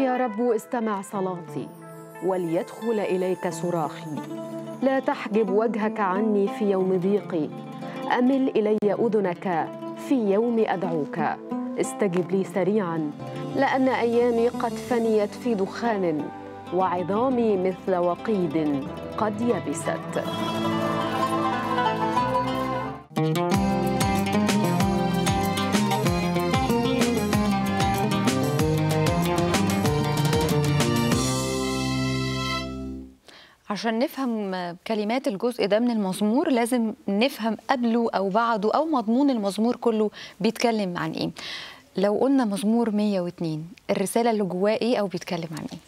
يا رب استمع صلاتي وليدخل اليك صراخي لا تحجب وجهك عني في يوم ضيقي امل الي اذنك في يوم ادعوك استجب لي سريعا لان ايامي قد فنيت في دخان وعظامي مثل وقيد قد يبست عشان نفهم كلمات الجزء ده من المزمور لازم نفهم قبله أو بعده أو مضمون المزمور كله بيتكلم عن إيه لو قلنا مزمور 102 الرسالة اللي جواه إيه أو بيتكلم عن إيه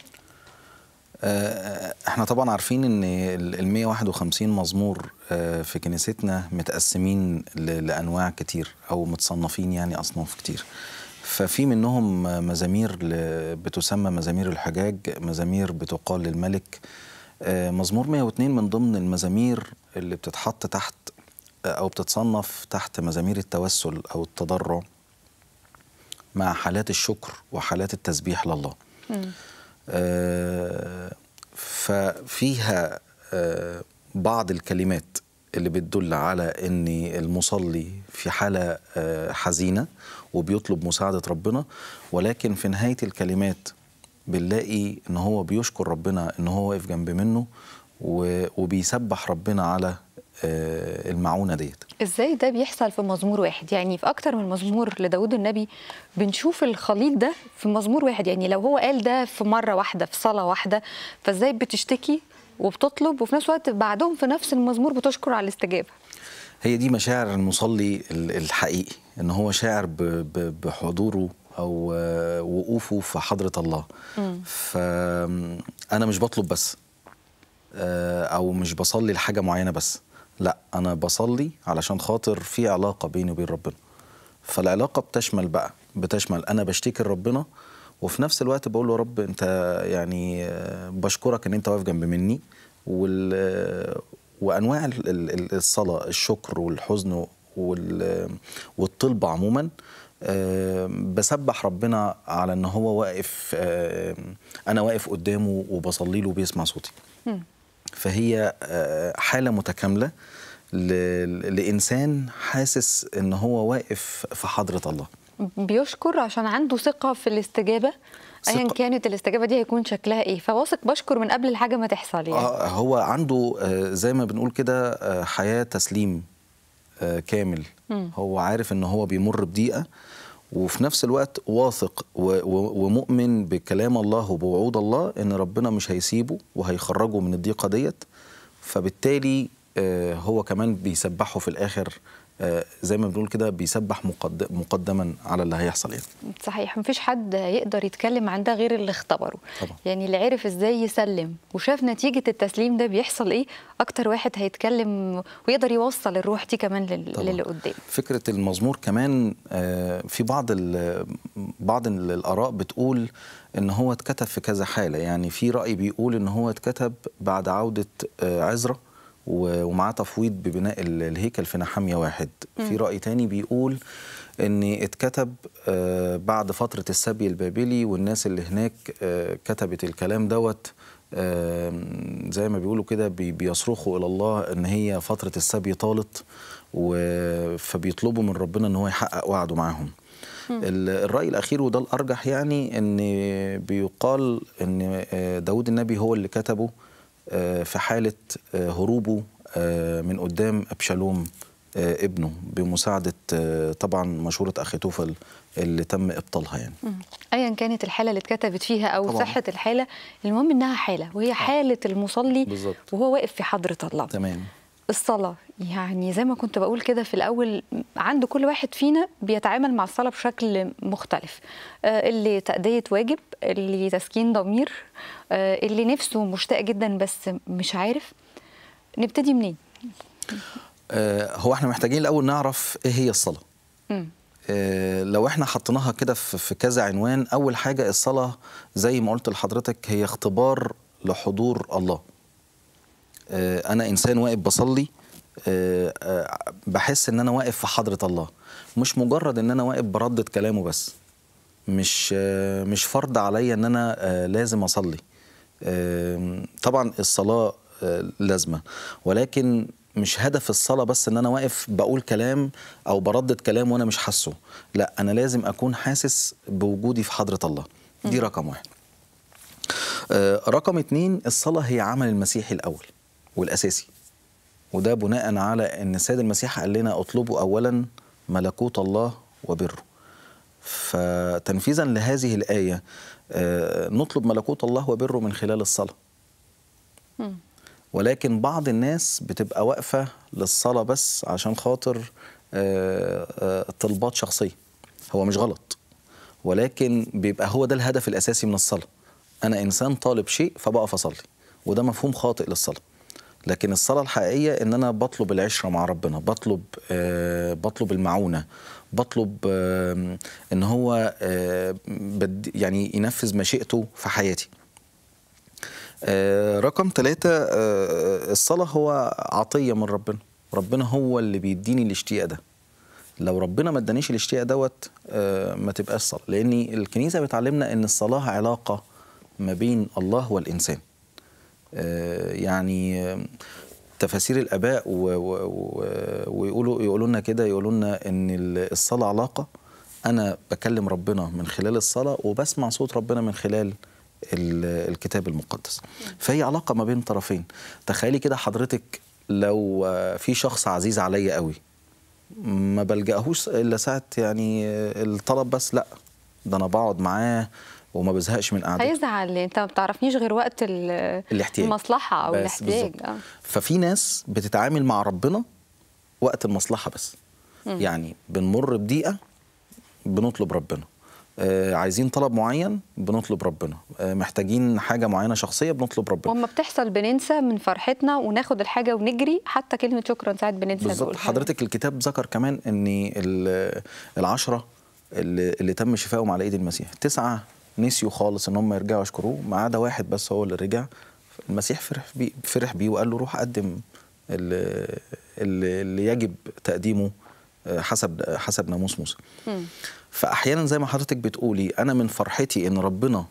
آه، احنا طبعا عارفين ان ال 151 مزمور آه، في كنيستنا متقسمين لانواع كتير او متصنفين يعني اصناف كتير ففي منهم مزامير بتسمى مزامير الحجاج مزامير بتقال للملك آه، مزمور 102 من ضمن المزامير اللي بتتحط تحت آه، أو بتتصنف تحت مزامير التوسل أو التضرع مع حالات الشكر وحالات التسبيح لله آه، ففيها بعض الكلمات اللي بتدل على ان المصلي في حاله حزينه وبيطلب مساعده ربنا ولكن في نهايه الكلمات بنلاقي ان هو بيشكر ربنا ان هو واقف جنب منه وبيسبح ربنا على آه، المعونه ديت ازاي ده بيحصل في مزمور واحد يعني في اكتر من مزمور لداود النبي بنشوف الخليط ده في مزمور واحد يعني لو هو قال ده في مره واحده في صلاه واحده فازاي بتشتكي وبتطلب وفي نفس الوقت بعدهم في نفس المزمور بتشكر على الاستجابه هي دي مشاعر المصلي الحقيقي ان هو شاعر بحضوره او آه، وقوفه في حضره الله فانا مش بطلب بس آه، او مش بصلي لحاجه معينه بس لا انا بصلي علشان خاطر في علاقه بيني وبين ربنا فالعلاقه بتشمل بقى بتشمل انا بشتكي لربنا وفي نفس الوقت بقول له يا رب انت يعني آه، بشكرك ان انت واقف جنب مني وال وانواع الصلاه الشكر والحزن والطلب عموما آه، بسبح ربنا على ان هو واقف آه، انا واقف قدامه وبصلي له وبيسمع صوتي فهي آه، حاله متكامله لانسان حاسس ان هو واقف في حضره الله بيشكر عشان عنده ثقه في الاستجابه ايا كانت الاستجابه دي هيكون شكلها ايه فواثق بشكر من قبل الحاجه ما تحصل يعني. آه هو عنده زي ما بنقول كده حياه تسليم كامل م. هو عارف ان هو بيمر بضيقه وفي نفس الوقت واثق ومؤمن بكلام الله وبوعود الله ان ربنا مش هيسيبه وهيخرجه من الضيقه ديت فبالتالي آه، هو كمان بيسبحه في الاخر آه، زي ما بنقول كده بيسبح مقدما على اللي هيحصل يعني صحيح مفيش حد يقدر يتكلم عن ده غير اللي اختبره طبعا. يعني اللي عرف ازاي يسلم وشاف نتيجه التسليم ده بيحصل ايه اكتر واحد هيتكلم ويقدر يوصل الروح دي كمان طبعا. للي قدام فكره المزمور كمان آه، في بعض ال... بعض الاراء بتقول ان هو اتكتب في كذا حاله يعني في راي بيقول ان هو اتكتب بعد عوده آه، عزره ومعاه تفويض ببناء الهيكل في نحامية واحد في رأي تاني بيقول ان اتكتب آه، بعد فترة السبي البابلي والناس اللي هناك آه، كتبت الكلام دوت زي ما بيقولوا كده بيصرخوا إلى الله ان هي فترة السبي طالت فبيطلبوا من ربنا ان هو يحقق وعده معاهم الرأي الأخير وده الأرجح يعني أن بيقال أن آه، داود النبي هو اللي كتبه آه، في حالة آه، هروبه آه، من قدام أبشالوم ابنه بمساعدة طبعا مشورة أخيتوفل اللي تم إبطالها يعني أيا كانت الحالة اللي اتكتبت فيها أو طبعاً. صحة الحالة المهم إنها حالة وهي حالة المصلي بالزبط. وهو واقف في حضرة الله تمام الصلاة يعني زي ما كنت بقول كده في الأول عند كل واحد فينا بيتعامل مع الصلاة بشكل مختلف آه، اللي تأدية واجب اللي تسكين ضمير آه، اللي نفسه مشتاق جدا بس مش عارف نبتدي منين؟ آه، هو احنا محتاجين الأول نعرف إيه هي الصلاة م. لو احنا حطيناها كده في كذا عنوان أول حاجة الصلاة زي ما قلت لحضرتك هي اختبار لحضور الله آه، انا انسان واقف بصلي آه، آه، بحس ان انا واقف في حضره الله مش مجرد ان انا واقف بردد كلامه بس مش مش فرض عليا ان انا لازم اصلي طبعا الصلاه لازمه ولكن مش هدف الصلاه بس ان انا واقف بقول كلام او بردد كلام وانا مش حاسه لا انا لازم اكون حاسس بوجودي في حضره الله دي رقم واحد رقم اتنين الصلاه هي عمل المسيحي الاول والاساسي وده بناء على ان السيد المسيح قال لنا اطلبوا اولا ملكوت الله وبره فتنفيذا لهذه الايه آه، نطلب ملكوت الله وبره من خلال الصلاه ولكن بعض الناس بتبقى واقفه للصلاه بس عشان خاطر آه، آه، طلبات شخصيه هو مش غلط ولكن بيبقى هو ده الهدف الاساسي من الصلاه انا انسان طالب شيء فبقف اصلي وده مفهوم خاطئ للصلاه لكن الصلاه الحقيقيه ان انا بطلب العشره مع ربنا بطلب آه بطلب المعونه بطلب آه ان هو آه يعني ينفذ مشيئته في حياتي آه رقم ثلاثة آه الصلاة هو عطية من ربنا ربنا هو اللي بيديني الاشتياق ده لو ربنا ما ادانيش الاشتياق دوت آه ما تبقاش صلاة لأن الكنيسة بتعلمنا أن الصلاة علاقة ما بين الله والإنسان آه، يعني تفاسير الاباء ويقولوا يقولوا لنا كده يقولوا لنا ان الصلاه علاقه انا بكلم ربنا من خلال الصلاه وبسمع صوت ربنا من خلال الكتاب المقدس فهي علاقه ما بين طرفين تخيلي كده حضرتك لو في شخص عزيز عليا قوي ما بلجأهوش الا ساعه يعني الطلب بس لا ده انا بقعد معاه وما بزهقش من قعدته هيزعل يعني انت ما بتعرفنيش غير وقت الاحتياج المصلحه او الاحتياج آه. ففي ناس بتتعامل مع ربنا وقت المصلحه بس م. يعني بنمر بدقيقه بنطلب ربنا آه عايزين طلب معين بنطلب ربنا آه محتاجين حاجه معينه شخصيه بنطلب ربنا وما بتحصل بننسى من فرحتنا وناخد الحاجه ونجري حتى كلمه شكرا ساعات بننسى بالظبط يعني. حضرتك الكتاب ذكر كمان ان العشره اللي, اللي تم شفائهم على ايد المسيح تسعه نسيوا خالص ان هم يرجعوا يشكروه ما عدا واحد بس هو اللي رجع المسيح فرح بيه فرح بيه وقال له روح قدم اللي, اللي يجب تقديمه آه، حسب حسب ناموس موسى. فاحيانا زي ما حضرتك بتقولي انا من فرحتي ان ربنا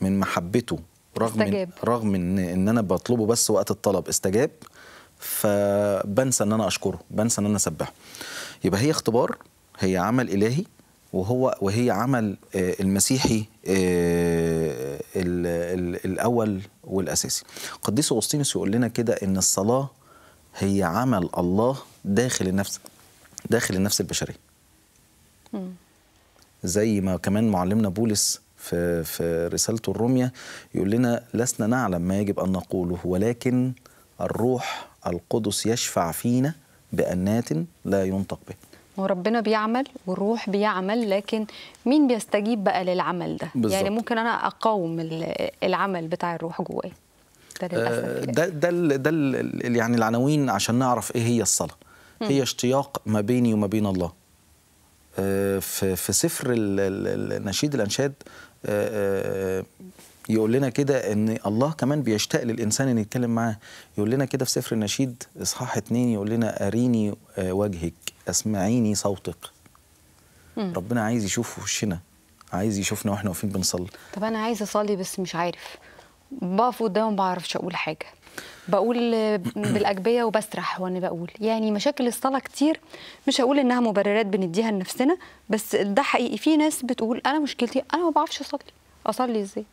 من محبته رغم استجاب. رغم ان ان انا بطلبه بس وقت الطلب استجاب فبنسى ان انا اشكره بنسى ان انا اسبحه. يبقى هي اختبار هي عمل الهي وهو وهي عمل آه، المسيحي آه، الاول والاساسي قديس اغسطينوس يقول لنا كده ان الصلاه هي عمل الله داخل النفس داخل النفس البشريه زي ما كمان معلمنا بولس في في رسالته الرومية يقول لنا لسنا نعلم ما يجب أن نقوله ولكن الروح القدس يشفع فينا بأنات لا ينطق به وربنا بيعمل والروح بيعمل لكن مين بيستجيب بقى للعمل ده بالزبط. يعني ممكن انا اقاوم العمل بتاع الروح جوايا ده آه، للاسف ده ده, ده, ده يعني العناوين عشان نعرف ايه هي الصلاه م. هي اشتياق ما بيني وما بين الله آه، في في سفر النشيد الانشاد آه، يقول لنا كده ان الله كمان بيشتاق للانسان ان يتكلم معاه يقول لنا كده في سفر النشيد اصحاح اتنين يقول لنا اريني آه، وجهك اسمعيني صوتك مم. ربنا عايز يشوف وشنا عايز يشوفنا واحنا واقفين بنصلي طب انا عايز اصلي بس مش عارف بقف قدامه ما بعرفش اقول حاجه بقول بالاجبيه وبسرح وانا بقول يعني مشاكل الصلاه كتير مش هقول انها مبررات بنديها لنفسنا بس ده حقيقي في ناس بتقول انا مشكلتي انا ما بعرفش اصلي اصلي ازاي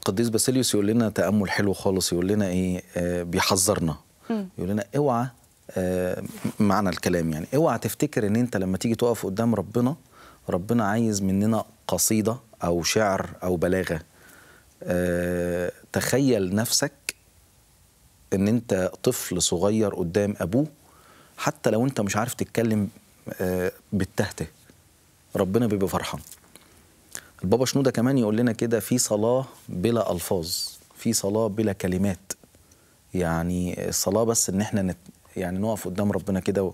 القديس باسيليوس يقول لنا تامل حلو خالص يقول لنا ايه آه، بيحذرنا يقول لنا اوعى آه، معنى الكلام يعني اوعى تفتكر ان انت لما تيجي تقف قدام ربنا ربنا عايز مننا قصيده او شعر او بلاغه أه تخيل نفسك ان انت طفل صغير قدام ابوه حتى لو انت مش عارف تتكلم أه بالتهته ربنا بيبقى فرحان البابا شنودة كمان يقول لنا كده في صلاة بلا ألفاظ في صلاة بلا كلمات يعني الصلاة بس إن إحنا نت يعني نقف قدام ربنا كده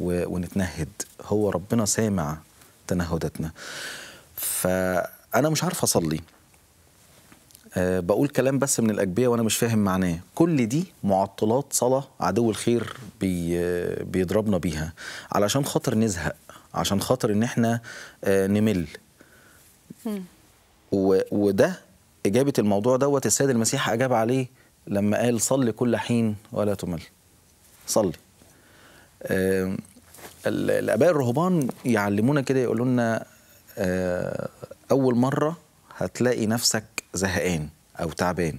ونتنهد هو ربنا سامع تنهداتنا فأنا مش عارف أصلي أه بقول كلام بس من الأجبية وأنا مش فاهم معناه كل دي معطلات صلاة عدو الخير بي... بيضربنا بيها علشان خاطر نزهق علشان خاطر إن إحنا أه نمل و... وده إجابة الموضوع دوت السيد المسيح أجاب عليه لما قال صلي كل حين ولا تمل صلي آه الآباء الرهبان يعلمونا كده يقولوا لنا آه أول مرة هتلاقي نفسك زهقان أو تعبان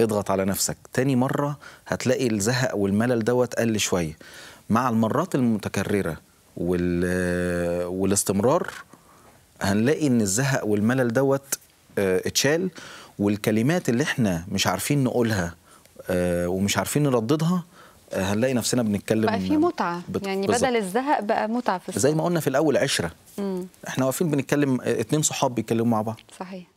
اضغط على نفسك تاني مرة هتلاقي الزهق والملل دوت قل شوية مع المرات المتكررة والاستمرار هنلاقي ان الزهق والملل دوت آه، اتشال والكلمات اللي احنا مش عارفين نقولها آه، ومش عارفين نرددها آه، هنلاقي نفسنا بنتكلم بقى في متعه بت... يعني بالزبط. بدل الزهق بقى متعه في الصوت. زي ما قلنا في الاول عشره مم. احنا واقفين بنتكلم اتنين صحاب بيتكلموا مع بعض صحيح